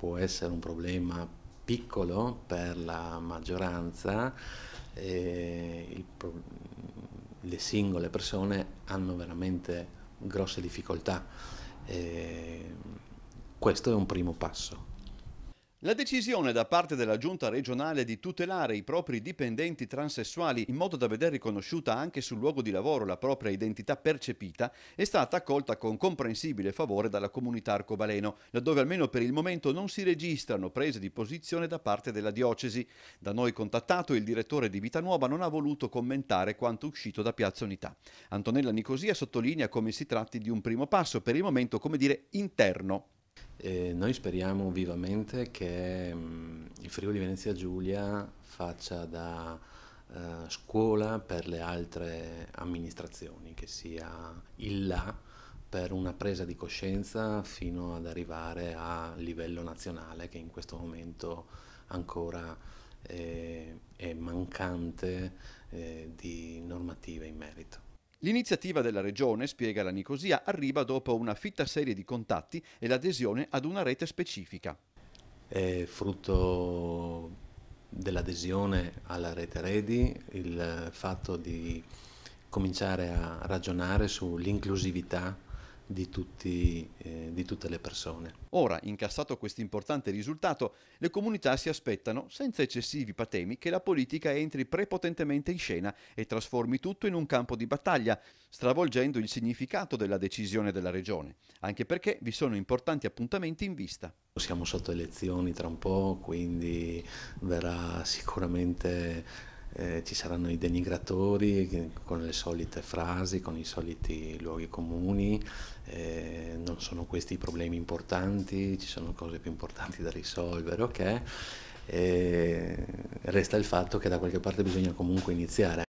Può essere un problema piccolo per la maggioranza, eh, pro le singole persone hanno veramente grosse difficoltà. Eh, questo è un primo passo. La decisione da parte della giunta regionale di tutelare i propri dipendenti transessuali in modo da vedere riconosciuta anche sul luogo di lavoro la propria identità percepita è stata accolta con comprensibile favore dalla comunità arcobaleno, laddove almeno per il momento non si registrano prese di posizione da parte della diocesi. Da noi contattato il direttore di Vita Nuova non ha voluto commentare quanto uscito da Piazza Unità. Antonella Nicosia sottolinea come si tratti di un primo passo, per il momento come dire interno e noi speriamo vivamente che mh, mm, il Friuli Venezia Giulia faccia da eh, scuola per le altre amministrazioni, che sia il là per una presa di coscienza fino ad arrivare a livello nazionale che in questo momento ancora eh, è mancante eh, di normative in merito. L'iniziativa della regione, spiega la Nicosia, arriva dopo una fitta serie di contatti e l'adesione ad una rete specifica. È frutto dell'adesione alla rete Redi il fatto di cominciare a ragionare sull'inclusività di, tutti, eh, di tutte le persone. Ora, incassato questo importante risultato, le comunità si aspettano, senza eccessivi patemi, che la politica entri prepotentemente in scena e trasformi tutto in un campo di battaglia, stravolgendo il significato della decisione della regione, anche perché vi sono importanti appuntamenti in vista. Siamo sotto elezioni tra un po', quindi verrà sicuramente eh, ci saranno i denigratori con le solite frasi, con i soliti luoghi comuni, eh, non sono questi i problemi importanti, ci sono cose più importanti da risolvere, ok? Eh, resta il fatto che da qualche parte bisogna comunque iniziare.